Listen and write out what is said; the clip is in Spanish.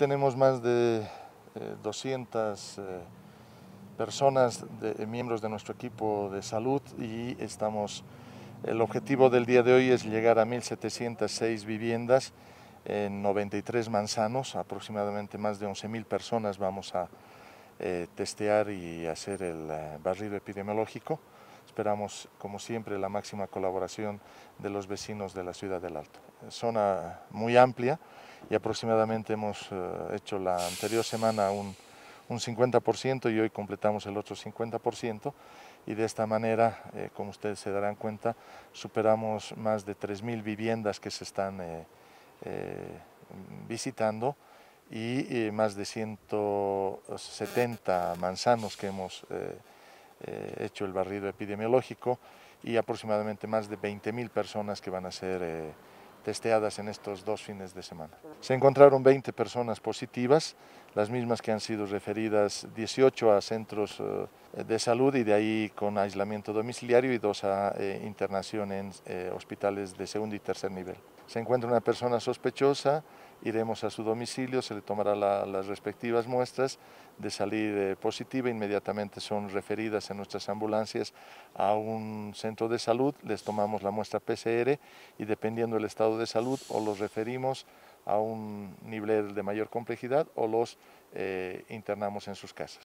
tenemos más de 200 eh, eh, personas, eh, miembros de nuestro equipo de salud y estamos, el objetivo del día de hoy es llegar a 1.706 viviendas en 93 manzanos, aproximadamente más de 11.000 personas vamos a, eh, testear y hacer el eh, barrido epidemiológico. Esperamos, como siempre, la máxima colaboración de los vecinos de la ciudad del Alto. Zona muy amplia y aproximadamente hemos eh, hecho la anterior semana un, 50% y hoy completamos el otro 50% y de esta manera, como ustedes se darán cuenta, superamos más de 3.000 viviendas que se están visitando y eh, más de 170 manzanos que hemos eh, eh, hecho el barrido epidemiológico y aproximadamente más de 20.000 personas que van a ser testeadas en estos dos fines de semana. Se encontraron 20 personas positivas, las mismas que han sido referidas 18 a centros de salud y de ahí con aislamiento domiciliario y dos a internación en hospitales de segundo y tercer nivel. Se encuentra una persona sospechosa iremos a su domicilio, se le tomará las respectivas muestras, de salir positiva inmediatamente son referidas en nuestras ambulancias a un centro de salud, les tomamos la muestra PCR y dependiendo del estado de salud o los referimos a un nivel de mayor complejidad o los eh, internamos en sus casas.